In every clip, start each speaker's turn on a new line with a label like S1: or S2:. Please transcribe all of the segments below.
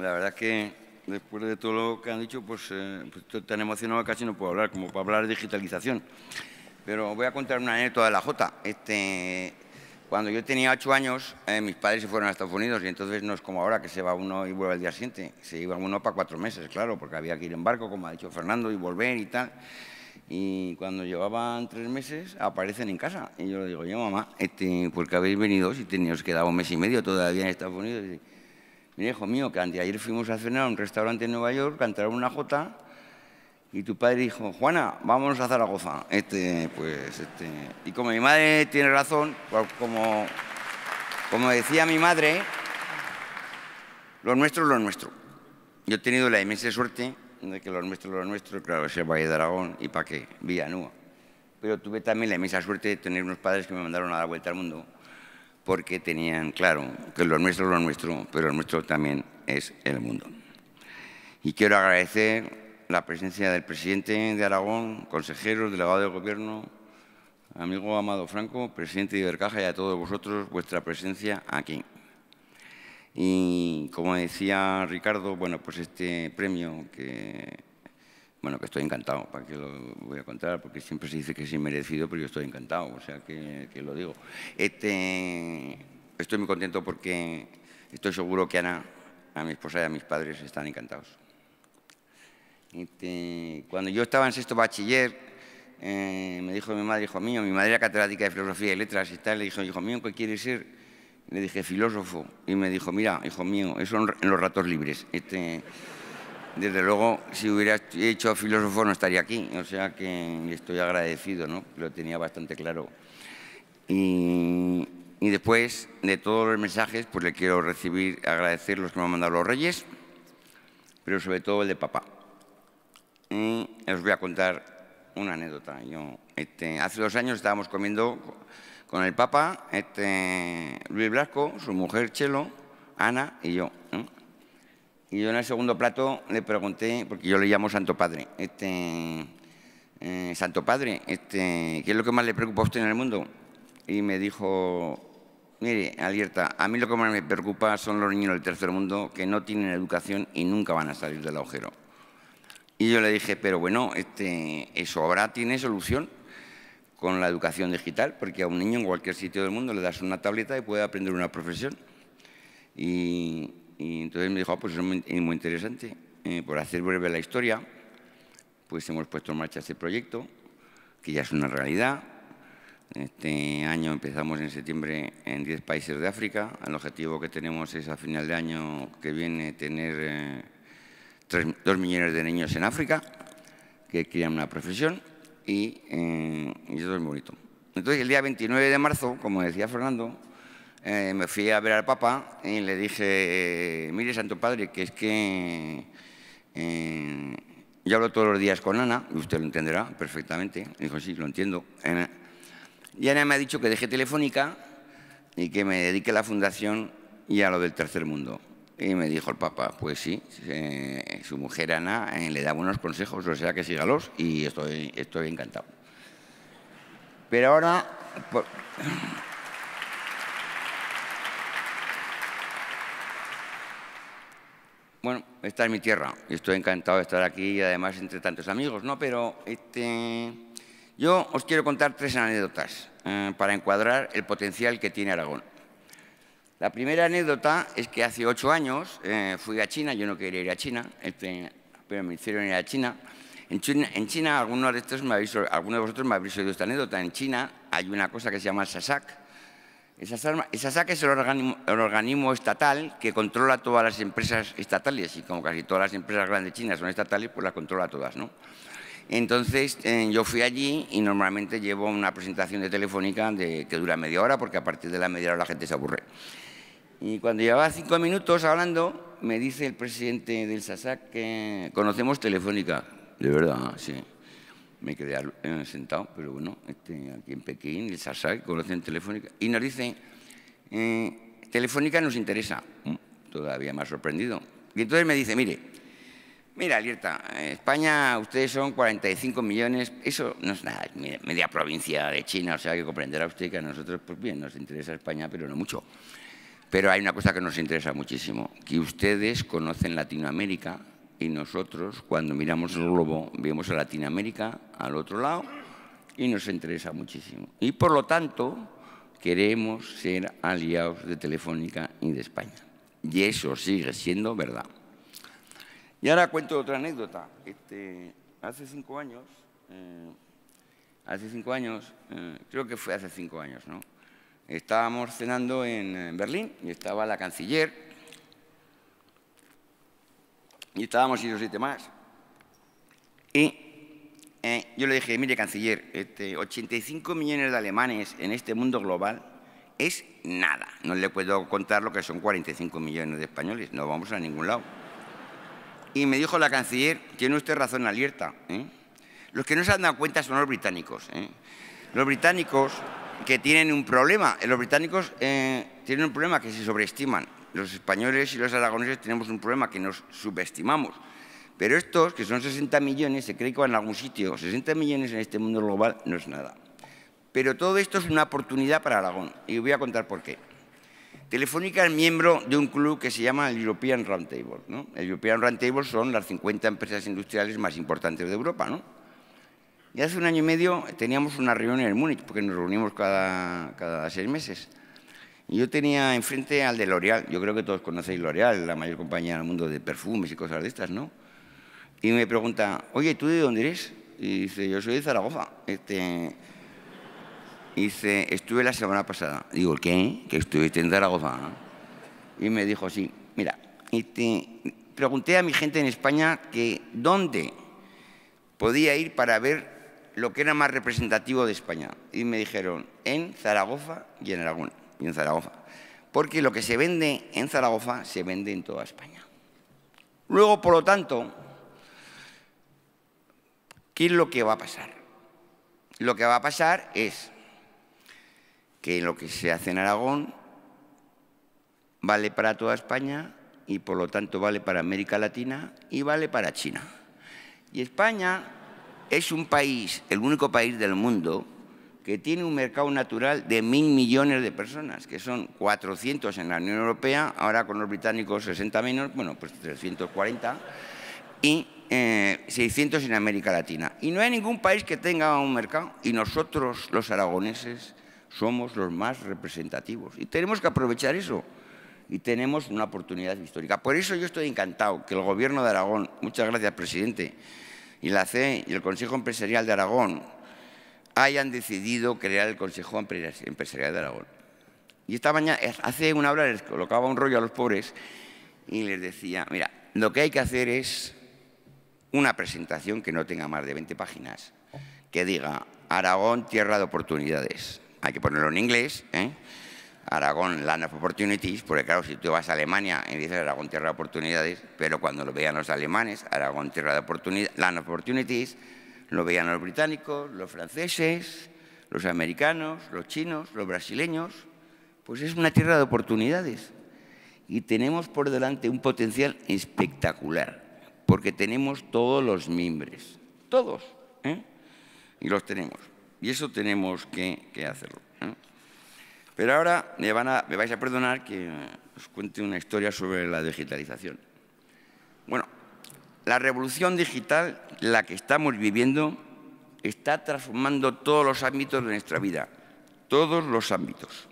S1: la verdad es que después de todo lo que han dicho, pues, eh, pues estoy tan emocionado casi no puedo hablar, como para hablar de digitalización. Pero voy a contar una anécdota de la J. Este, cuando yo tenía ocho años, eh, mis padres se fueron a Estados Unidos y entonces no es como ahora que se va uno y vuelve al día siguiente. Se iba uno para cuatro meses, claro, porque había que ir en barco, como ha dicho Fernando, y volver y tal. Y cuando llevaban tres meses, aparecen en casa. Y yo le digo, yo mamá, este, ¿por qué habéis venido si teníos quedado un mes y medio todavía en Estados Unidos? mira, hijo mío, que anteayer fuimos a cenar a un restaurante en Nueva York, cantaron una jota, y tu padre dijo, Juana, vámonos a Zaragoza. Este, pues, este. Y como mi madre tiene razón, pues, como, decía mi madre, lo nuestro es lo nuestro. Yo he tenido la inmensa suerte de que lo nuestro es lo nuestro, claro, ser Valle de Aragón y para qué, Villanúa. Pero tuve también la inmensa suerte de tener unos padres que me mandaron a dar vuelta al mundo porque tenían claro que lo nuestro es lo nuestro, pero lo nuestro también es el mundo. Y quiero agradecer la presencia del presidente de Aragón, consejeros, delegado del Gobierno, amigo Amado Franco, presidente de Ibercaja y a todos vosotros vuestra presencia aquí. Y como decía Ricardo, bueno, pues este premio que bueno, que estoy encantado, ¿para qué lo voy a contar? Porque siempre se dice que es inmerecido, pero yo estoy encantado, o sea que, lo digo. Este, estoy muy contento porque estoy seguro que Ana, a mi esposa y a mis padres están encantados. Este, cuando yo estaba en sexto bachiller, eh, me dijo mi madre, hijo mío, mi madre era catedrática de filosofía y letras y tal, le dijo, hijo mío, ¿qué quieres ser? Le dije, filósofo. Y me dijo, mira, hijo mío, eso en los ratos libres. Este, desde luego, si hubiera hecho filósofo no estaría aquí, o sea que estoy agradecido, ¿no? Lo tenía bastante claro. Y, después de todos los mensajes, pues le quiero recibir, agradecer los que me han mandado los reyes, pero sobre todo el de papá. Y os voy a contar una anécdota. Yo, este, hace dos años estábamos comiendo con el papá, este, Luis Blasco, su mujer Chelo, Ana y yo. Y yo en el segundo plato le pregunté, porque yo le llamo Santo Padre, este, eh, Santo Padre, este, ¿qué es lo que más le preocupa a usted en el mundo? Y me dijo, mire, alerta, a mí lo que más me preocupa son los niños del tercer mundo que no tienen educación y nunca van a salir del agujero. Y yo le dije, pero bueno, este, eso ahora tiene solución con la educación digital, porque a un niño en cualquier sitio del mundo le das una tableta y puede aprender una profesión. Y, y entonces me dijo, ah, pues es muy, interesante. Eh, por hacer breve la historia, pues hemos puesto en marcha este proyecto, que ya es una realidad. Este año empezamos en septiembre en 10 países de África. El objetivo que tenemos es a final de año que viene tener 2 eh, millones de niños en África que crean una profesión y, eh, y eso es bonito. Entonces el día 29 de marzo, como decía Fernando, eh, me fui a ver al Papa y le dije, eh, mire Santo Padre, que es que eh, yo hablo todos los días con Ana, y usted lo entenderá perfectamente. Y dijo, sí, lo entiendo. Y Ana me ha dicho que deje Telefónica y que me dedique a la fundación y a lo del tercer mundo. Y me dijo el Papa, pues sí, su mujer Ana le da buenos consejos, o sea que sígalos y estoy, estoy encantado. Pero ahora... Bueno, esta es mi tierra y estoy encantado de estar aquí y además entre tantos amigos, ¿no? Pero este, yo os quiero contar tres anécdotas eh, para encuadrar el potencial que tiene Aragón. La primera anécdota es que hace ocho años eh, fui a China, yo no quería ir a China, este, pero me hicieron ir a China. En China, algunos, de estos me habéis, algunos de vosotros me habréis oído esta anécdota. En China hay una cosa que se llama sasak, esas SASAC es el organismo, estatal que controla todas las empresas estatales y como casi todas las empresas grandes chinas son estatales, pues las controla todas, ¿no? Entonces eh, yo fui allí y normalmente llevo una presentación de telefónica de, que dura media hora porque a partir de la media hora la gente se aburre. Y cuando llevaba cinco minutos hablando, me dice el presidente del SASAC que conocemos telefónica. De verdad, sí me quedé sentado, pero bueno, este, aquí en Pekín, el SASAC, conocen Telefónica. Y nos dicen, eh, Telefónica nos interesa. Mm, todavía más sorprendido. Y entonces me dice, mire, mira, Alerta, eh, España, ustedes son 45 millones, eso no es nada, media provincia de China, o sea que comprenderá usted que a nosotros, pues bien, nos interesa España, pero no mucho. Pero hay una cosa que nos interesa muchísimo, que ustedes conocen Latinoamérica y nosotros cuando miramos el globo vemos a Latinoamérica al otro lado y nos interesa muchísimo. Y por lo tanto queremos ser aliados de Telefónica y de España. Y eso sigue siendo verdad. Y ahora cuento otra anécdota. Este, hace cinco años, eh, hace cinco años, eh, creo que fue hace cinco años, ¿no? Estábamos cenando en Berlín y estaba la canciller y estábamos y los siete más. Y eh, yo le dije, mire, canciller, este, 85 millones de alemanes en este mundo global es nada. No le puedo contar lo que son 45 millones de españoles, no vamos a ningún lado. Y me dijo la canciller, tiene usted razón alerta. ¿eh? Los que no se han dado cuenta son los británicos. ¿eh? Los británicos que tienen un problema, los británicos tienen un problema que se sobreestiman. Los españoles y los aragoneses tenemos un problema que nos subestimamos. Pero estos, que son 60 millones, se cree que van a algún sitio. 60 millones en este mundo global no es nada. Pero todo esto es una oportunidad para Aragón, y voy a contar por qué. Telefónica es miembro de un club que se llama el European Roundtable. El European Roundtable son las 50 empresas industriales más importantes de Europa. ¿no? Y hace un año y medio teníamos una reunión en Múnich, porque nos reunimos cada, cada seis meses. Yo tenía enfrente al de L'Oreal, yo creo que todos conocéis L'Oreal, la mayor compañía del mundo de perfumes y cosas de estas, ¿no? Y me pregunta, oye, ¿tú de dónde eres? Y dice, yo soy de Zaragoza. Este... Y dice, estuve la semana pasada. Digo, ¿qué? Que estuviste en Zaragoza. Y me dijo, sí, mira, este, pregunté a mi gente en España que dónde podía ir para ver lo que era más representativo de España. Y me dijeron, en Zaragoza y en Aragón y en Zaragoza. Porque lo que se vende en Zaragoza se vende en toda España. Luego, por lo tanto, ¿qué es lo que va a pasar? Lo que va a pasar es que lo que se hace en Aragón vale para toda España y por lo tanto vale para América Latina y vale para China. Y España es un país, el único país del mundo que tiene un mercado natural de mil millones de personas, que son 400 en la Unión Europea, ahora con los británicos 60 menos, bueno, pues 340, y 600 eh, en América Latina. Y no hay ningún país que tenga un mercado, y nosotros los aragoneses somos los más representativos. Y tenemos que aprovechar eso y tenemos una oportunidad histórica. Por eso yo estoy encantado que el Gobierno de Aragón, muchas gracias presidente, y la CE y el Consejo Empresarial de Aragón hayan decidido crear el Consejo Empresarial de Aragón. Y esta mañana, eh, hace una hora les colocaba un rollo a los pobres y les decía, mira, lo que hay que hacer es una presentación que no tenga más de 20 páginas, que diga Aragón, tierra de oportunidades. Hay que ponerlo en inglés, ¿eh? Aragón, land of opportunities, porque claro, si tú vas a Alemania y dices Aragón, tierra de oportunidades, pero cuando lo vean los alemanes, Aragón, tierra de oportunidades, land of opportunities, lo veían los británicos, los franceses, los americanos, los chinos, los brasileños. Pues es una tierra de oportunidades. Y tenemos por delante un potencial espectacular, porque tenemos todos los mimbres, todos, ¿eh? y los tenemos. Y eso tenemos que, hacerlo. ¿eh? Pero ahora me, van a, me vais a perdonar que os cuente una historia sobre la digitalización. Bueno, la revolución digital, la que estamos viviendo, está transformando todos los ámbitos de nuestra vida, todos los ámbitos.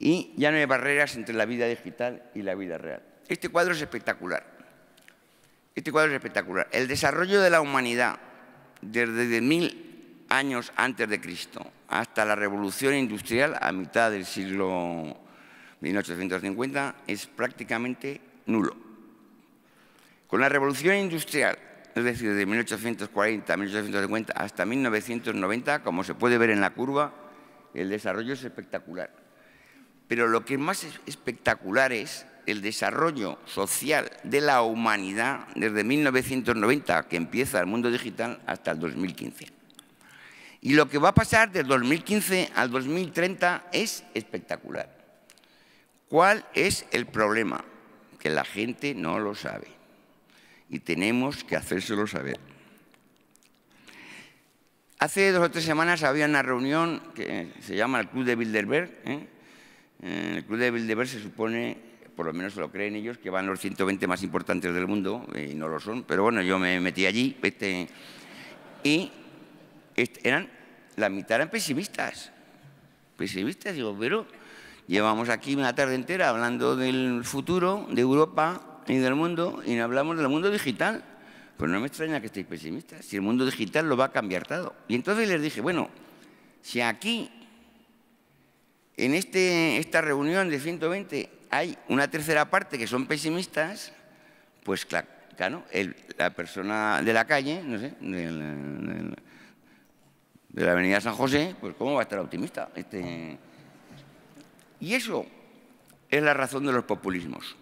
S1: Y ya no hay barreras entre la vida digital y la vida real. Este cuadro es espectacular. Este cuadro es espectacular. El desarrollo de la humanidad desde mil años antes de Cristo hasta la revolución industrial a mitad del siglo 1850 es prácticamente nulo. Con la revolución industrial, es decir, de 1840 a 1850 hasta 1990, como se puede ver en la curva, el desarrollo es espectacular. Pero lo que es más espectacular es el desarrollo social de la humanidad desde 1990, que empieza el mundo digital, hasta el 2015. Y lo que va a pasar del 2015 al 2030 es espectacular. ¿Cuál es el problema? Que la gente no lo sabe y tenemos que hacérselo saber. Hace dos o tres semanas había una reunión que se llama el Club de Bilderberg. ¿eh? el Club de Bilderberg se supone, por lo menos lo creen ellos, que van los 120 más importantes del mundo, eh, y no lo son, pero bueno, yo me metí allí este, y eran, la mitad eran pesimistas. Pesimistas, digo, pero llevamos aquí una tarde entera hablando del futuro de Europa, y del mundo, y hablamos del mundo digital. Pues no me extraña que estéis pesimistas, si el mundo digital lo va a cambiar todo. Y entonces les dije, bueno, si aquí, en este, esta reunión de 120, hay una tercera parte que son pesimistas, pues claro, la persona de la calle, no sé, de la, de la avenida San José, pues cómo va a estar optimista. Este... Y eso es la razón de los populismos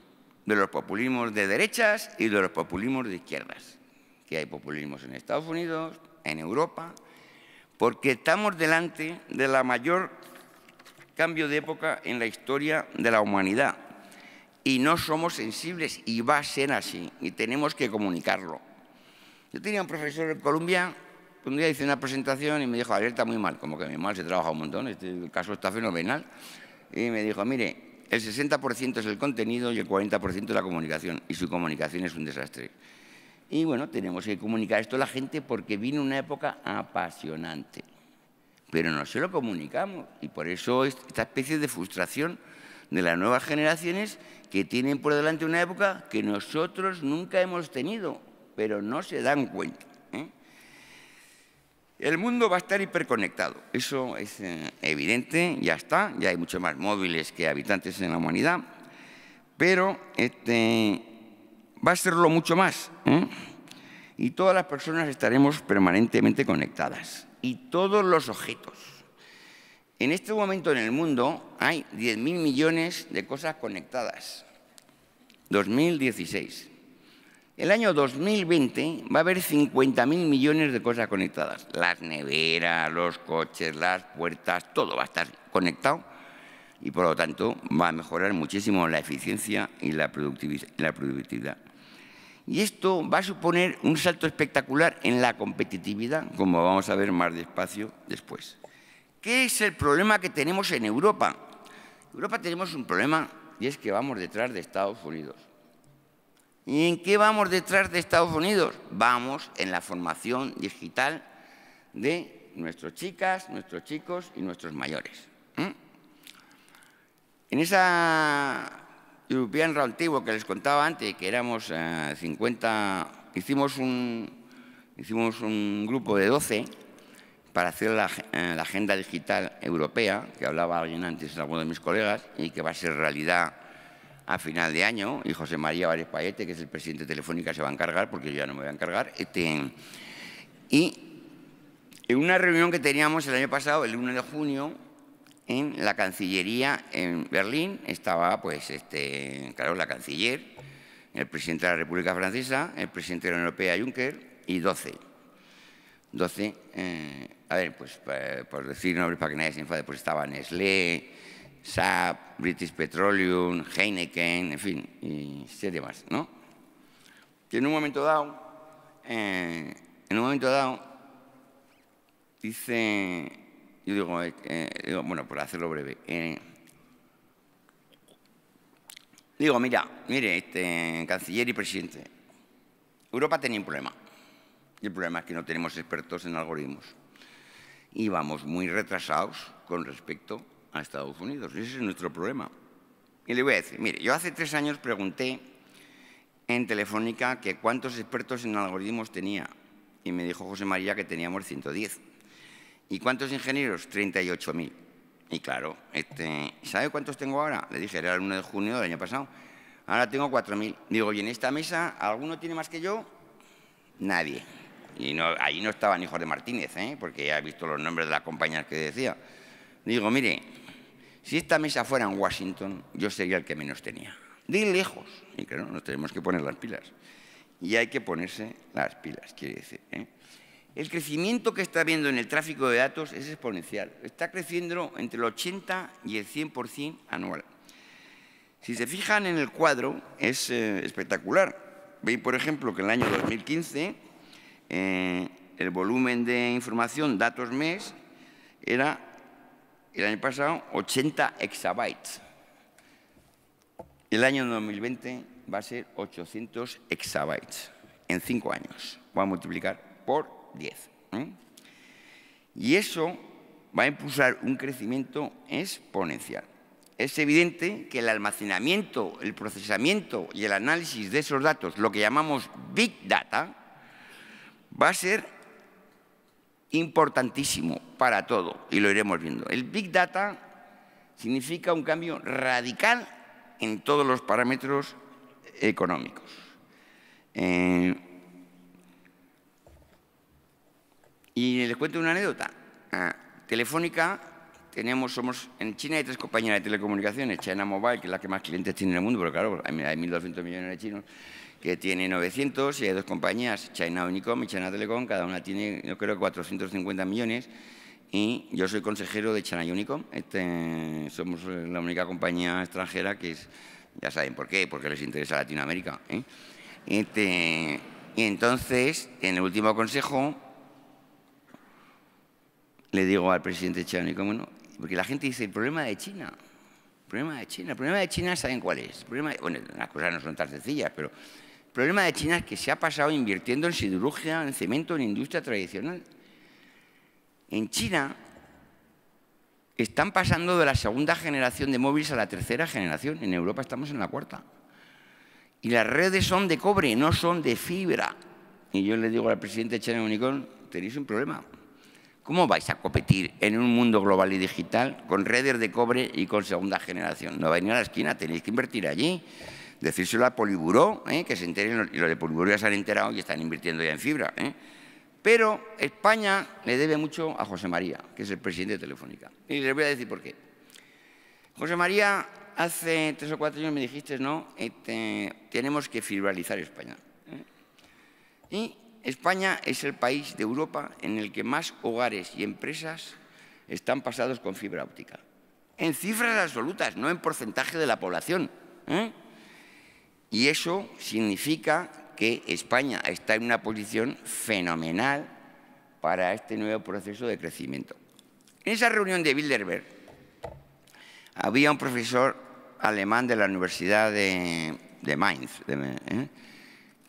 S1: de los populismos de derechas y de los populismos de izquierdas, que hay populismos en Estados Unidos, en Europa, porque estamos delante de la mayor cambio de época en la historia de la humanidad y no somos sensibles y va a ser así y tenemos que comunicarlo. Yo tenía un profesor en Colombia, un día hice una presentación y me dijo, ver, muy mal, como que muy mal, se trabaja un montón, este caso está fenomenal, y me dijo, mire, el 60% es el contenido y el 40% es la comunicación, y su comunicación es un desastre. Y bueno, tenemos que comunicar esto a la gente porque vino una época apasionante, pero no se lo comunicamos, y por eso esta especie de frustración de las nuevas generaciones que tienen por delante una época que nosotros nunca hemos tenido, pero no se dan cuenta. El mundo va a estar hiperconectado, eso es eh, evidente, ya está, ya hay muchos más móviles que habitantes en la humanidad, pero este, va a serlo mucho más. ¿eh? Y todas las personas estaremos permanentemente conectadas, y todos los objetos. En este momento en el mundo hay 10.000 millones de cosas conectadas. 2016. El año 2020 va a haber 50.000 millones de cosas conectadas. Las neveras, los coches, las puertas, todo va a estar conectado y por lo tanto va a mejorar muchísimo la eficiencia y la productividad. Y esto va a suponer un salto espectacular en la competitividad, como vamos a ver más despacio después. ¿Qué es el problema que tenemos en Europa? En Europa tenemos un problema y es que vamos detrás de Estados Unidos. ¿Y en qué vamos detrás de Estados Unidos? Vamos en la formación digital de nuestras chicas, nuestros chicos y nuestros mayores. En esa European Roundtable que les contaba antes, que éramos 50, eh, hicimos un, hicimos un grupo de 12 para hacer eh, la, agenda digital europea, que hablaba alguien antes, alguno de mis colegas, y que va a ser realidad a final de año y José María Várez Paete, que es el presidente de Telefónica, se va a encargar, porque yo ya no me voy a encargar. Este, y en una reunión que teníamos el año pasado, el 1 de junio, en la Cancillería en Berlín, estaba, pues, este, claro, la canciller, el presidente de la República Francesa, el presidente de la Unión Europea, Juncker, y 12. 12, eh, a ver, pues, por decir nombres para que nadie se enfade, pues estaba Nestlé, SAP, British Petroleum, Heineken, en fin, y serie más, ¿no? Que en un momento dado, eh, en un momento dado, dice, yo digo, eh, eh, bueno, por hacerlo breve, digo, mira, mire, este canciller y presidente, Europa tenía un problema, y el problema es que no tenemos expertos en algoritmos, y vamos muy retrasados con respecto a Estados Unidos. Ese es nuestro problema. Y le voy a decir, mire, yo hace tres años pregunté en Telefónica que cuántos expertos en algoritmos tenía. Y me dijo José María que teníamos 110. ¿Y cuántos ingenieros? 38.000. Y claro, este, ¿sabe cuántos tengo ahora? Le dije, era el 1 de junio del año pasado. Ahora tengo 4.000. Digo, ¿y en esta mesa alguno tiene más que yo? Nadie. Y no, ahí no estaba ni de Martínez, ¿eh? porque ya he visto los nombres de las compañías que decía. Digo, mire, si esta mesa fuera en Washington, yo sería el que menos tenía. De lejos. Y que nos tenemos que poner las pilas. Y hay que ponerse las pilas, quiere decir. ¿eh? El crecimiento que está habiendo en el tráfico de datos es exponencial. Está creciendo entre el 80 y el 100% anual. Si se fijan en el cuadro, es eh, espectacular. Veis, por ejemplo, que en el año 2015 eh, el volumen de información datos mes era el año pasado 80 exabytes. El año 2020 va a ser 800 exabytes en cinco años. Va a multiplicar por 10. Y eso va a impulsar un crecimiento exponencial. Es evidente que el almacenamiento, el procesamiento y el análisis de esos datos, lo que llamamos Big Data, va a ser importantísimo para todo y lo iremos viendo. El Big Data significa un cambio radical en todos los parámetros económicos. Eh, y les cuento una anécdota. Ah, telefónica, tenemos, somos, en China hay tres compañías de telecomunicaciones, China Mobile, que es la que más clientes tiene en el mundo, pero claro, hay 1.200 millones de chinos, que tiene 900 y hay dos compañías, China Unicom y China Telecom, cada una tiene, yo creo, 450 millones. Y yo soy consejero de China Unicom. Este, somos la única compañía extranjera que es, ya saben por qué, porque les interesa Latinoamérica. ¿eh? Este, y entonces, en el último consejo, le digo al presidente de China Unicom, porque la gente dice, el problema de China, el problema de China, el problema de China, ¿saben cuál es? bueno, las cosas no son tan sencillas, pero el problema de China es que se ha pasado invirtiendo en siderurgia, en cemento, en industria tradicional. En China están pasando de la segunda generación de móviles a la tercera generación. En Europa estamos en la cuarta. Y las redes son de cobre, no son de fibra. Y yo le digo al presidente China Unicorn, tenéis un problema. ¿Cómo vais a competir en un mundo global y digital con redes de cobre y con segunda generación? No vais ni a la esquina, tenéis que invertir allí decírselo a Poliburó, ¿eh? que se enteren, y los de Poliburó ya se han enterado y están invirtiendo ya en fibra. ¿eh? Pero España le debe mucho a José María, que es el presidente de Telefónica. Y les voy a decir por qué. José María, hace tres o cuatro años me dijiste, no, este, tenemos que fibralizar España. ¿eh? Y España es el país de Europa en el que más hogares y empresas están pasados con fibra óptica. En cifras absolutas, no en porcentaje de la población. ¿eh? Y eso significa que España está en una posición fenomenal para este nuevo proceso de crecimiento. En esa reunión de Bilderberg había un profesor alemán de la Universidad de, Mainz ¿eh?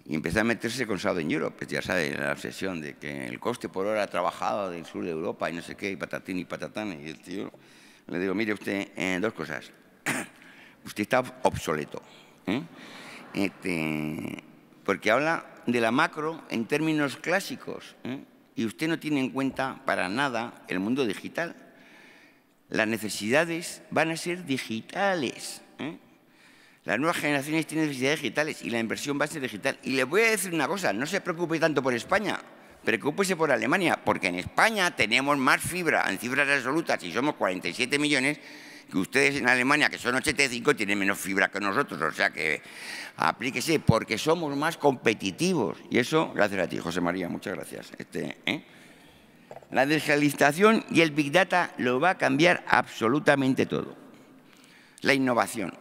S1: y empezó a meterse con Southern Europe, pues ya sabe, la obsesión de que el coste por hora trabajado del sur de Europa y no sé qué, y patatín y patatán. Y el tío le digo, mire usted, eh, dos cosas. usted está obsoleto. ¿eh? Este, porque habla de la macro en términos clásicos ¿eh? y usted no tiene en cuenta para nada el mundo digital. Las necesidades van a ser digitales. ¿eh? Las nuevas generaciones tienen necesidades digitales y la inversión va a ser digital. Y le voy a decir una cosa, no se preocupe tanto por España, preocúpese por Alemania, porque en España tenemos más fibra en cifras absolutas y somos 47 millones que ustedes en Alemania, que son 85, tienen menos fibra que nosotros. O sea que aplíquese, porque somos más competitivos. Y eso, gracias a ti, José María, muchas gracias. Este, ¿eh? La digitalización y el Big Data lo va a cambiar absolutamente todo. La innovación.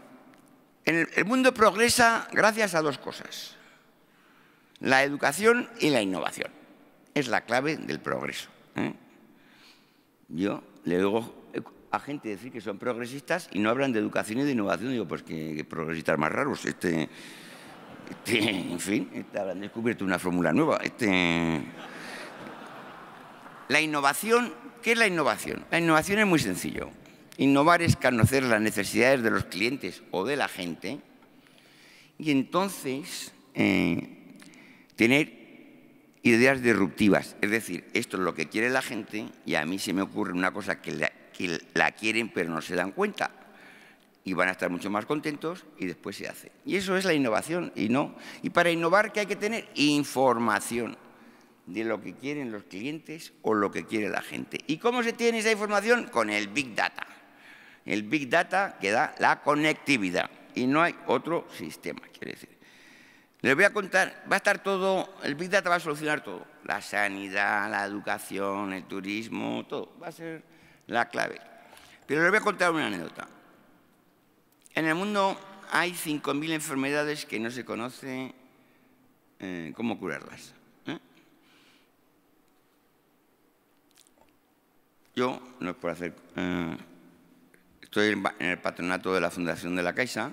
S1: El, mundo progresa gracias a dos cosas. La educación y la innovación. Es la clave del progreso. ¿eh? Yo le digo a gente decir que son progresistas y no hablan de educación y de innovación. Digo, pues que, progresistas más raros. Este, este en fin, han este, habrán descubierto una fórmula nueva. Este, la innovación, ¿qué es la innovación? La innovación es muy sencillo. Innovar es conocer las necesidades de los clientes o de la gente y entonces eh, tener ideas disruptivas. Es decir, esto es lo que quiere la gente y a mí se me ocurre una cosa que, la, que la quieren pero no se dan cuenta y van a estar mucho más contentos y después se hace. Y eso es la innovación y no. Y para innovar, ¿qué hay que tener? Información de lo que quieren los clientes o lo que quiere la gente. ¿Y cómo se tiene esa información? Con el Big Data. El Big Data que da la conectividad y no hay otro sistema, quiere decir. Les voy a contar, va a estar todo, el Big Data va a solucionar todo, la sanidad, la educación, el turismo, todo, va a ser la clave. Pero les voy a contar una anécdota. En el mundo hay 5.000 enfermedades que no se conoce eh, cómo curarlas. ¿eh? Yo, no es por hacer... Eh, estoy en el patronato de la Fundación de la Caixa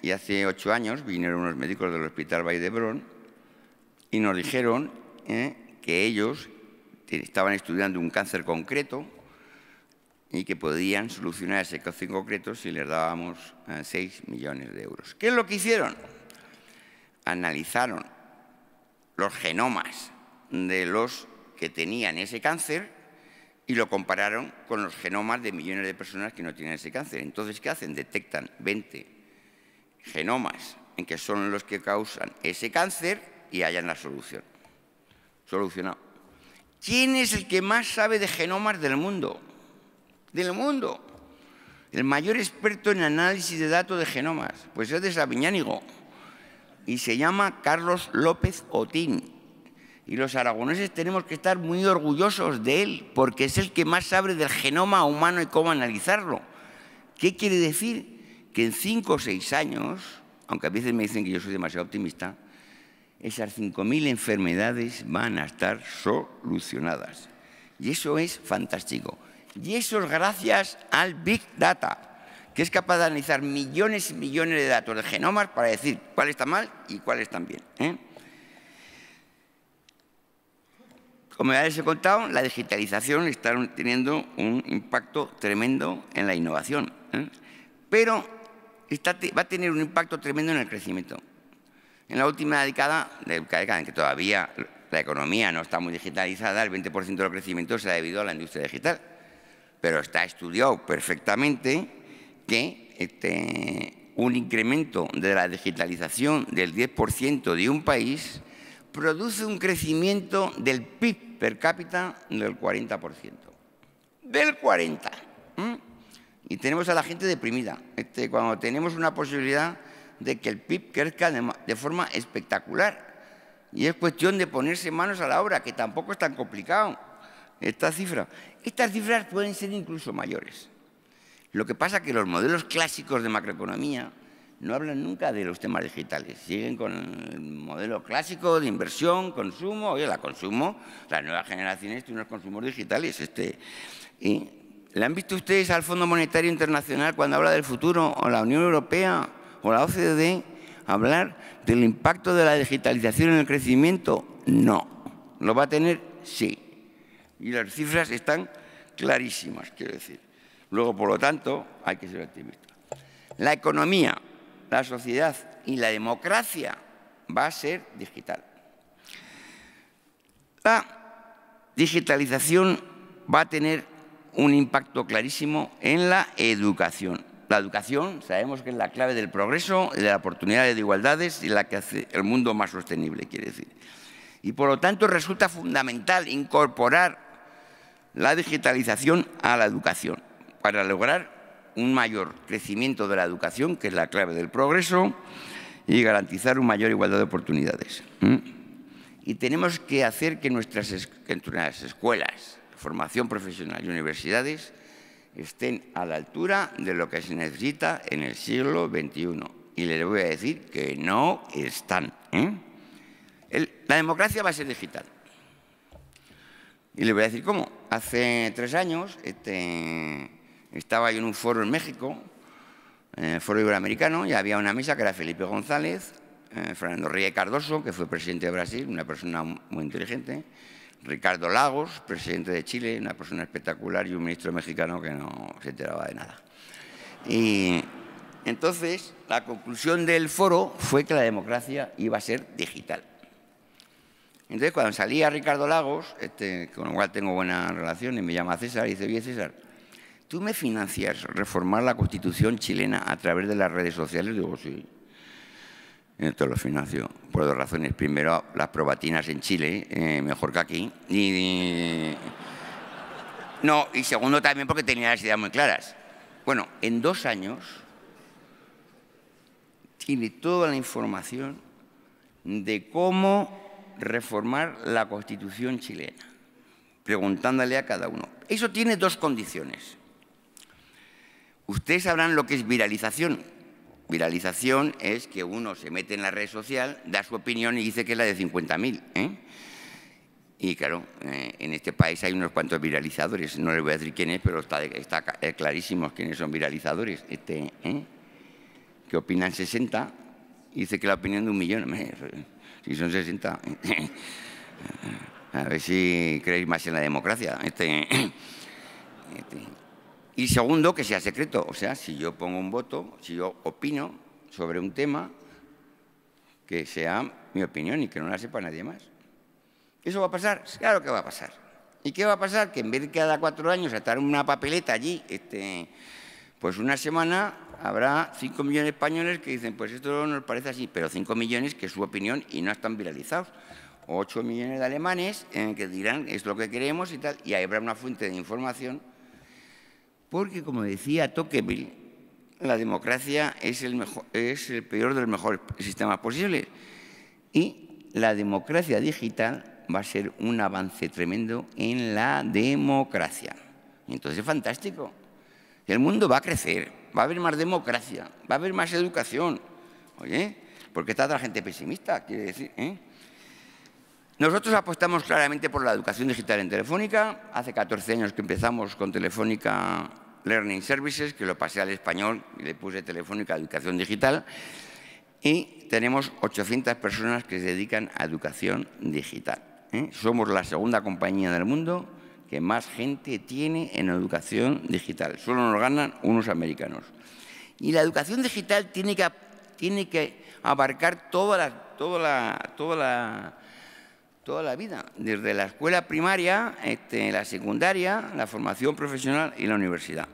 S1: y hace ocho años vinieron unos médicos del Hospital Valle de Brón y nos dijeron que ellos este, estaban estudiando un cáncer concreto y que podían solucionar ese cáncer concreto si les dábamos 6 eh, millones de euros. ¿Qué es lo que hicieron? Analizaron los genomas de los que tenían ese cáncer y lo compararon con los genomas de millones de personas que no tienen ese cáncer. Entonces, ¿qué hacen? Detectan 20 genomas en que son los que causan ese cáncer y hallan la solución. Solucionado. ¿Quién es el que más sabe de genomas del mundo? Del mundo. El mayor experto en análisis de datos de genomas, pues es de Sabiñánigo. Y se llama Carlos López Otín. Y los aragoneses tenemos que estar muy orgullosos de él, porque es el que más sabe del genoma humano y cómo analizarlo. ¿Qué quiere decir? Que en cinco o seis años, aunque a veces me dicen que yo soy demasiado optimista, esas 5.000 enfermedades van a estar solucionadas. Y eso es fantástico. Y eso es gracias al Big Data, que es capaz de analizar millones y millones de datos de genomas para decir cuál está mal y cuál está bien. ¿eh? Como ya les he contado, la digitalización está teniendo un impacto tremendo en la innovación, ¿eh? pero va a tener un impacto tremendo en el crecimiento. En la última década, década en que todavía la economía no está muy digitalizada, el 20% del crecimiento se ha debido a la industria digital. Pero está estudiado perfectamente que este, un incremento de la digitalización del 10% de un país produce un crecimiento del PIB per cápita del 40%. Del 40%. Y tenemos a la gente deprimida. Este, cuando tenemos una posibilidad de que el PIB crezca de, forma espectacular. Y es cuestión de ponerse manos a la obra, que tampoco es tan complicado esta cifra. Estas cifras pueden ser incluso mayores. Lo que pasa es que los modelos clásicos de macroeconomía no hablan nunca de los temas digitales. Siguen con el modelo clásico de inversión, consumo, oye, la consumo, la nueva generación de unos consumos digitales. Este, y ¿La han visto ustedes al Fondo Monetario Internacional cuando habla del futuro o la Unión Europea? ¿Con la OCDE hablar del impacto de la digitalización en el crecimiento? No. ¿Lo va a tener? Sí. Y las cifras están clarísimas, quiero decir. Luego, por lo tanto, hay que ser optimista. La economía, la sociedad y la democracia va a ser digital. La digitalización va a tener un impacto clarísimo en la educación. La educación sabemos que es la clave del progreso, de la oportunidad de igualdades y la que hace el mundo más sostenible, quiere decir. Y por lo tanto resulta fundamental incorporar la digitalización a la educación para lograr un mayor crecimiento de la educación, que es la clave del progreso, y garantizar una mayor igualdad de oportunidades. Y tenemos que hacer que nuestras, que nuestras escuelas, formación profesional y universidades estén a la altura de lo que se necesita en el siglo XXI. Y les voy a decir que no están. ¿eh? la democracia va a ser digital. Y les voy a decir cómo. Hace tres años este, estaba yo en un foro en México, en el foro iberoamericano, y había una mesa que era Felipe González, eh, Fernando ríez Cardoso, que fue presidente de Brasil, una persona muy inteligente, Ricardo Lagos, presidente de Chile, una persona espectacular y un ministro mexicano que no se enteraba de nada. Y entonces la conclusión del foro fue que la democracia iba a ser digital. Entonces cuando salía Ricardo Lagos, este, con el cual tengo buena relación y me llama César, y dice, oye César, ¿tú me financias reformar la constitución chilena a través de las redes sociales? digo, sí. Eh, todos los financios, por dos razones. Primero, las probatinas en Chile, eh, mejor que aquí. Y, eh, no, y segundo también porque tenía las ideas muy claras. Bueno, en dos años tiene toda la información de cómo reformar la constitución chilena, preguntándole a cada uno. Eso tiene dos condiciones. Ustedes sabrán lo que es viralización, Viralización es que uno se mete en la red social, da su opinión y dice que es la de 50.000. ¿eh? Y claro, eh, en este país hay unos cuantos viralizadores. No les voy a decir quién es, pero está, está clarísimo quiénes son viralizadores. Este, ¿eh? Que opinan 60, dice que la opinión de un millón. Si son 60. a ver si creéis más en la democracia. este. este y segundo, que sea secreto. O sea, si yo pongo un voto, si yo opino sobre un tema, que sea mi opinión y que no la sepa nadie más. ¿Eso va a pasar? Claro que va a pasar. ¿Y qué va a pasar? Que en vez de cada cuatro años estar una papeleta allí, este, pues una semana habrá cinco millones de españoles que dicen, pues esto no nos parece así, pero cinco millones que es su opinión y no están viralizados. O ocho millones de alemanes en eh, que dirán, es lo que queremos y tal, y ahí habrá una fuente de información porque como decía Tocqueville, la democracia es el, peor de los mejores sistemas posibles y la democracia digital va a ser un avance tremendo en la democracia. Entonces es fantástico. El mundo va a crecer, va a haber más democracia, va a haber más educación. Oye, ¿por qué está la gente pesimista? Quiere decir, ¿eh? Nosotros apostamos claramente por la educación digital en Telefónica. Hace 14 años que empezamos con Telefónica Learning Services, que lo pasé al español y le puse Telefónica Educación Digital. Y tenemos 800 personas que se dedican a educación digital. ¿eh? Somos la segunda compañía del mundo que más gente tiene en educación digital. Solo nos ganan unos americanos. Y la educación digital tiene que, tiene que abarcar toda la, toda la toda la vida, desde la escuela primaria, este, la secundaria, la formación profesional y la universidad.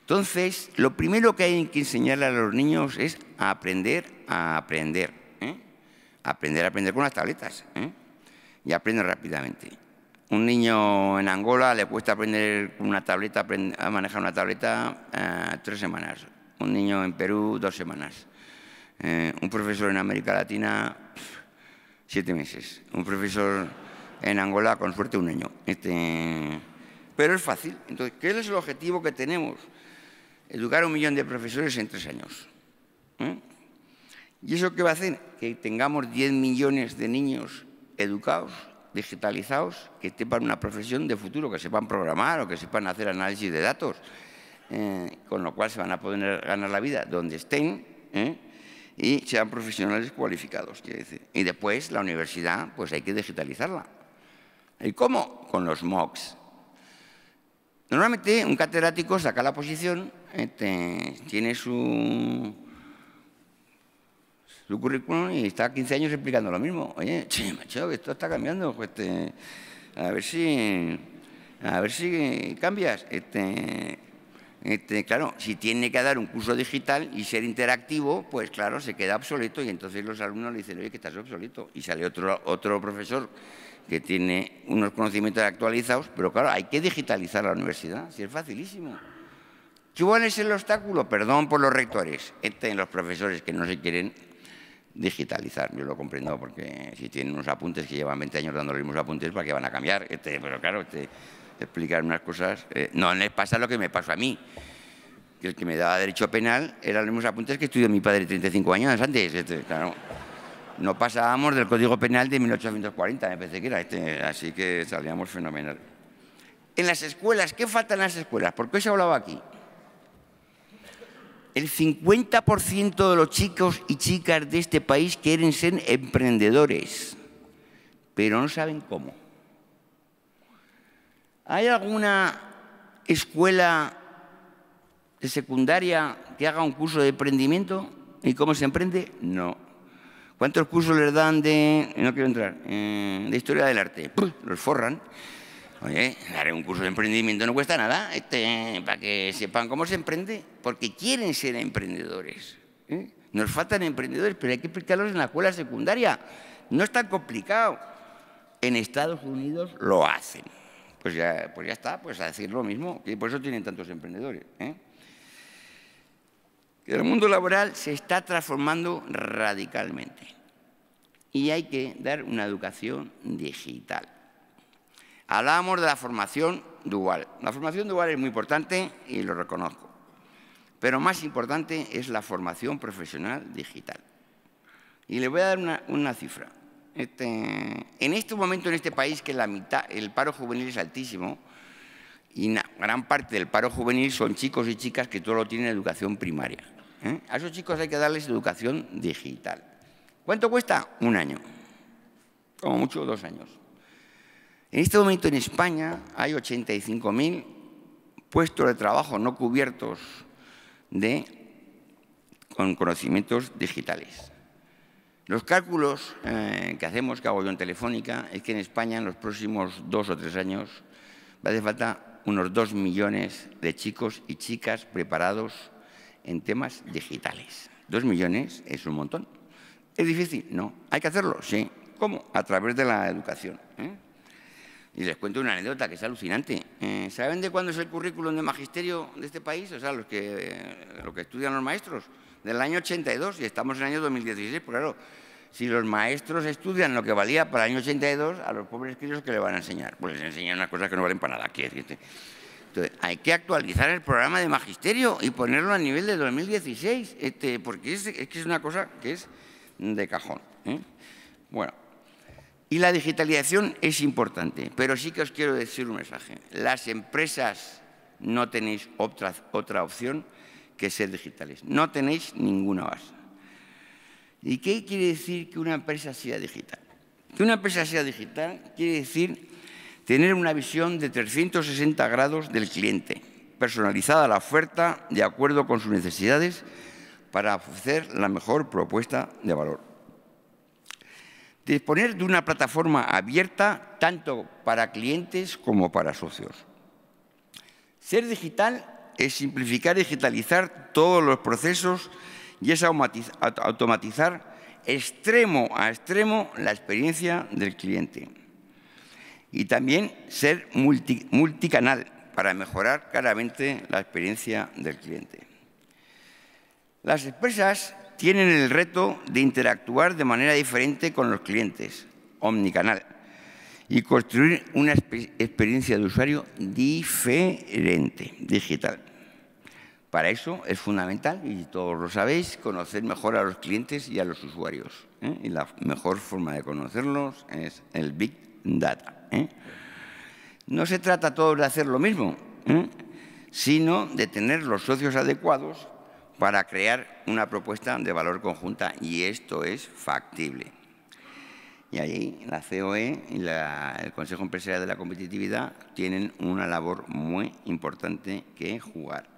S1: Entonces, lo primero que hay que enseñarle a los niños es a aprender a aprender. ¿eh? Aprender a aprender con las tabletas. ¿eh? Y aprender rápidamente. Un niño en Angola le cuesta aprender una tableta, a manejar una tableta eh, tres semanas. Un niño en Perú, dos semanas. un profesor en América Latina, siete meses. Un profesor en Angola, con suerte, un año. Este, pero es fácil. Entonces, ¿qué es el objetivo que tenemos? Educar a un millón de profesores en tres años. ¿eh? ¿Y eso qué va a hacer? Que tengamos 10 millones de niños educados, digitalizados, que estén para una profesión de futuro, que sepan programar o que sepan hacer análisis de datos, eh, con lo cual se van a poder ganar la vida donde estén, ¿eh? y sean profesionales cualificados. Y después la universidad, pues hay que digitalizarla. ¿Y cómo? Con los MOOCs. Normalmente un catedrático saca la posición, este, tiene su, currículum y está 15 años explicando lo mismo. Oye, che, macho, esto está cambiando, pues, este, a ver si a ver si cambias. Este, este, claro, si tiene que dar un curso digital y ser interactivo, pues claro, se queda obsoleto y entonces los alumnos le dicen, oye, que estás obsoleto. Y sale otro, otro profesor que tiene unos conocimientos actualizados, pero claro, hay que digitalizar la universidad, si es facilísimo. ¿Cuál es el obstáculo? Perdón por los rectores, este, los profesores que no se quieren digitalizar, yo lo comprendo, porque si tienen unos apuntes que llevan 20 años dando los mismos apuntes, ¿para qué van a cambiar? Este, pero claro, este, explicar unas cosas. Eh, no les pasa lo que me pasó a mí. Que el que me daba derecho penal era los mismos apuntes que estudió mi padre 35 años antes. claro, no pasábamos del Código Penal de 1840, me que era. Este, así que salíamos fenomenal. En las escuelas, ¿qué faltan las escuelas? ¿Por qué se hablado aquí? El 50% de los chicos y chicas de este país quieren ser emprendedores, pero no saben cómo. ¿Hay alguna escuela de secundaria que haga un curso de emprendimiento? ¿Y cómo se emprende? No. ¿Cuántos cursos les dan de, no quiero entrar, eh, de historia del arte? Los forran. Oye, daré un curso de emprendimiento no cuesta nada, este, para que sepan cómo se emprende, porque quieren ser emprendedores. ¿eh? Nos faltan emprendedores, pero hay que explicarlos en la escuela secundaria. No es tan complicado. En Estados Unidos lo hacen. Pues, pues ya, está, pues a decir lo mismo, que por eso tienen tantos emprendedores. Que ¿eh? el mundo laboral se está transformando radicalmente y hay que dar una educación digital. Hablábamos de la formación dual. La formación dual es muy importante y lo reconozco, pero más importante es la formación profesional digital. Y le voy a dar una cifra. Este, en este momento en este país que la mitad, el paro juvenil es altísimo y gran parte del paro juvenil son chicos y chicas que todo lo tienen educación primaria. ¿eh? A esos chicos hay que darles educación digital. ¿Cuánto cuesta? Un año, como mucho dos años. En este momento en España hay 85.000 puestos de trabajo no cubiertos de, con conocimientos digitales. Los cálculos eh, que hacemos, que hago yo en Telefónica, es que en España en los próximos dos o tres años va a hacer falta unos dos millones de chicos y chicas preparados en temas digitales. Dos millones es un montón. ¿Es difícil? No. ¿Hay que hacerlo? Sí. ¿Cómo? A través de la educación. ¿eh? Y les cuento una anécdota que es alucinante. Eh, ¿Saben de cuándo es el currículum de magisterio de este país? O sea, los que, eh, lo que estudian los maestros. Del año 82 y estamos en el año 2016, por pues claro, si los maestros estudian lo que valía para el año 82, a los pobres críos que le van a enseñar. Pues les enseñan unas cosas que no valen para nada, Entonces, hay que actualizar el programa de magisterio y ponerlo a nivel de 2016, este, porque es, que es una cosa que es de cajón. ¿eh? Bueno. Y la digitalización es importante, pero sí que os quiero decir un mensaje. Las empresas no tenéis otra, opción que ser digitales. No tenéis ninguna base. ¿Y qué quiere decir que una empresa sea digital? Que una empresa sea digital quiere decir tener una visión de 360 grados del cliente, personalizada la oferta de acuerdo con sus necesidades para ofrecer la mejor propuesta de valor. Disponer de una plataforma abierta tanto para clientes como para socios. Ser digital es simplificar y digitalizar todos los procesos y es automatizar extremo a extremo la experiencia del cliente. Y también ser multicanal para mejorar claramente la experiencia del cliente. Las empresas tienen el reto de interactuar de manera diferente con los clientes, omnicanal, y construir una experiencia de usuario diferente, digital. Para eso es fundamental, y todos lo sabéis, conocer mejor a los clientes y a los usuarios. ¿eh? Y la mejor forma de conocerlos es el Big Data. ¿eh? No se trata todo de hacer lo mismo, ¿eh? sino de tener los socios adecuados para crear una propuesta de valor conjunta y esto es factible. Y ahí la COE y el Consejo Empresarial de la Competitividad tienen una labor muy importante que jugar.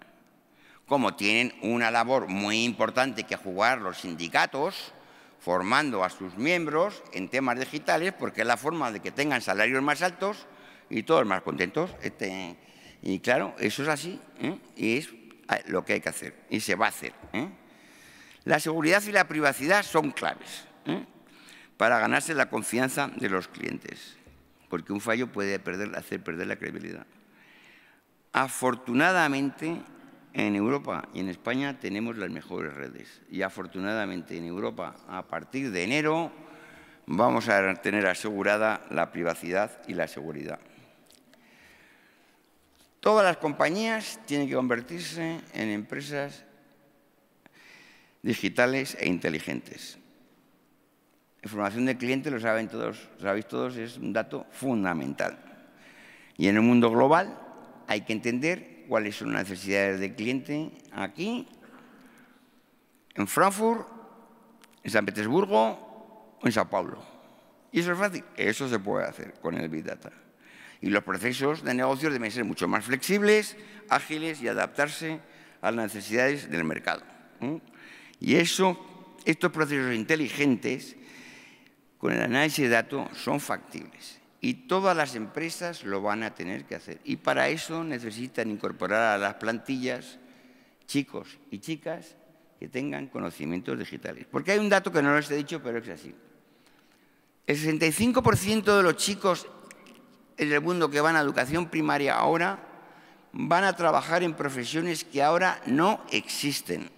S1: Como tienen una labor muy importante que jugar los sindicatos, formando a sus miembros en temas digitales, porque es la forma de que tengan salarios más altos y todos más contentos. Este, y claro, eso es así. ¿eh? Y es lo que hay que hacer y se va a hacer. ¿eh? La seguridad y la privacidad son claves ¿eh? para ganarse la confianza de los clientes, porque un fallo puede hacer perder la credibilidad. Afortunadamente, en Europa y en España tenemos las mejores redes y afortunadamente en Europa, a partir de enero, vamos a tener asegurada la privacidad y la seguridad. Todas las compañías tienen que convertirse en empresas digitales e inteligentes. Información de cliente, lo saben todos, lo sabéis todos, es un dato fundamental. Y en el mundo global hay que entender cuáles son las necesidades del cliente aquí, en Frankfurt, en San Petersburgo o en Sao Paulo. Y eso es fácil, eso se puede hacer con el Big Data y los procesos de negocio deben ser mucho más flexibles, ágiles y adaptarse a las necesidades del mercado. Y eso, estos procesos inteligentes, con el análisis de datos, son factibles. Y todas las empresas lo van a tener que hacer. Y para eso necesitan incorporar a las plantillas chicos y chicas que tengan conocimientos digitales. Porque hay un dato que no les he dicho, pero es así. El 65% de los chicos en el mundo que van a educación primaria ahora van a trabajar en profesiones que ahora no existen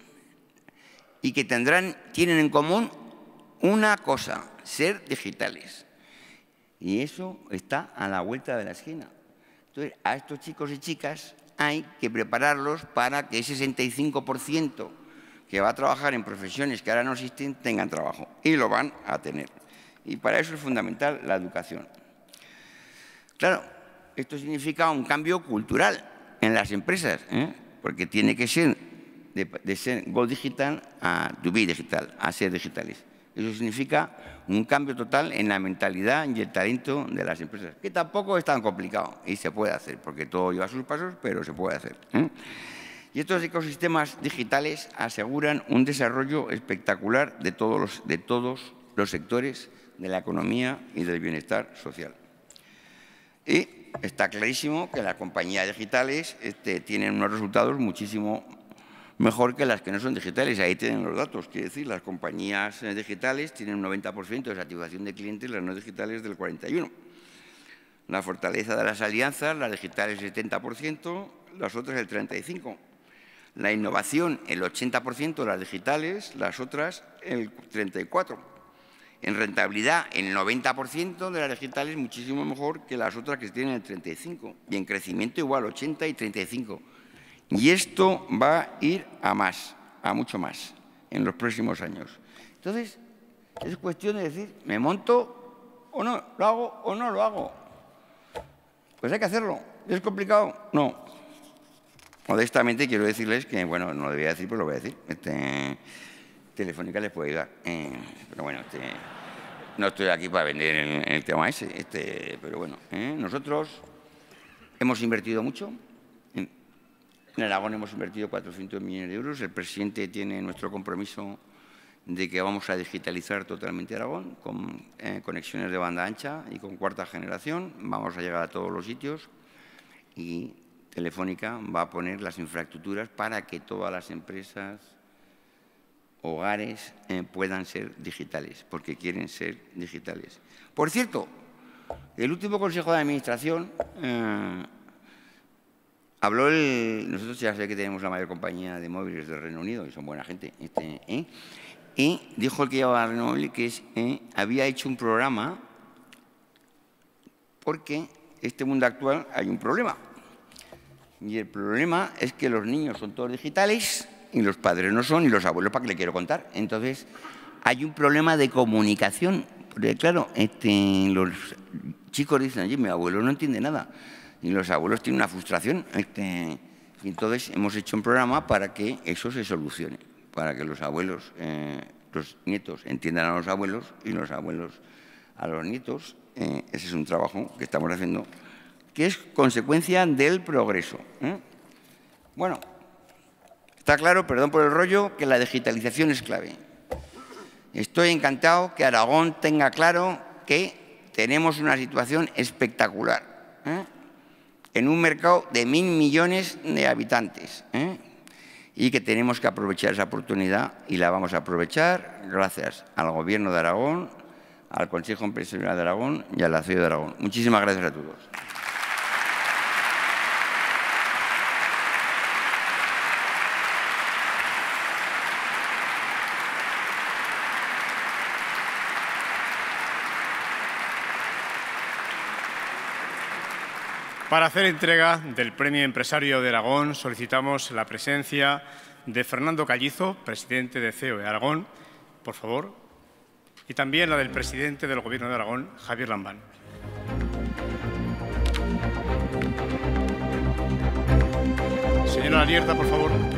S1: y que tendrán, tienen en común una cosa, ser digitales. Y eso está a la vuelta de la esquina. Entonces, a estos chicos y chicas hay que prepararlos para que ese 65% que va a trabajar en profesiones que ahora no existen tengan trabajo y lo van a tener. Y para eso es fundamental la educación. Claro, esto significa un cambio cultural en las empresas, ¿eh? porque tiene que ser de, ser go digital a to be digital, a ser digitales. Eso significa un cambio total en la mentalidad y el talento de las empresas, que tampoco es tan complicado y se puede hacer, porque todo lleva sus pasos, pero se puede hacer. ¿eh? Y estos ecosistemas digitales aseguran un desarrollo espectacular de todos los sectores de la economía y del bienestar social. Y está clarísimo que las compañías digitales este, tienen unos resultados muchísimo mejor que las que no son digitales. Ahí tienen los datos. Quiere decir, las compañías eh, digitales tienen un 90% de satisfacción de clientes, las no digitales del 41%. La fortaleza de las alianzas, las digitales el 70%, las otras el 35%. La innovación el 80%, las digitales, las otras el 34%. En rentabilidad, el 90% de las digitales es muchísimo mejor que las otras que tienen el 35%. Y en crecimiento igual, 80 y 35%. Y esto va a ir a más, a mucho más, en los próximos años. Entonces, es cuestión de decir, me monto o no, lo hago o no lo hago. Pues hay que hacerlo. ¿Es complicado? No. Modestamente quiero decirles que, bueno, no lo a decir, pero lo voy a decir. Este, Telefónica les puede ayudar. Eh, pero bueno, este, no estoy aquí para vender el, el tema ese, este, pero bueno, eh, nosotros hemos invertido mucho. En, Aragón hemos invertido 400 millones de euros. El presidente tiene nuestro compromiso de que vamos a digitalizar totalmente Aragón con eh, conexiones de banda ancha y con cuarta generación. Vamos a llegar a todos los sitios y Telefónica va a poner las infraestructuras para que todas las empresas hogares eh, puedan ser digitales, porque quieren ser digitales. Por cierto, el último Consejo de Administración eh, habló el... Nosotros ya sé que tenemos la mayor compañía de móviles del Reino Unido, y son buena gente, este, ¿eh? y dijo el que llevaba Reino que había hecho un programa porque este mundo actual hay un problema. Y el problema es que los niños son todos digitales, y los padres no son, y los abuelos, ¿para qué le quiero contar? Entonces, hay un problema de comunicación. Porque, claro, este, los chicos dicen, allí, mi abuelo no entiende nada. Y los abuelos tienen una frustración. Este, y entonces hemos hecho un programa para que eso se solucione, para que los abuelos, eh, los nietos entiendan a los abuelos y los abuelos a los nietos. Eh, ese es un trabajo que estamos haciendo, que es consecuencia del progreso. ¿eh? Bueno, Está claro, perdón por el rollo, que la digitalización es clave. Estoy encantado que Aragón tenga claro que tenemos una situación espectacular ¿eh? en un mercado de mil millones de habitantes ¿eh? y que tenemos que aprovechar esa oportunidad y la vamos a aprovechar gracias al Gobierno de Aragón, al Consejo Empresarial de Aragón y a la Ciudad de Aragón. Muchísimas gracias a todos. Para hacer entrega del Premio Empresario de Aragón solicitamos la presencia de Fernando Callizo, presidente de CEO de Aragón, por favor, y también la del presidente del Gobierno de Aragón, Javier Lambán. Señora Alierta, por favor.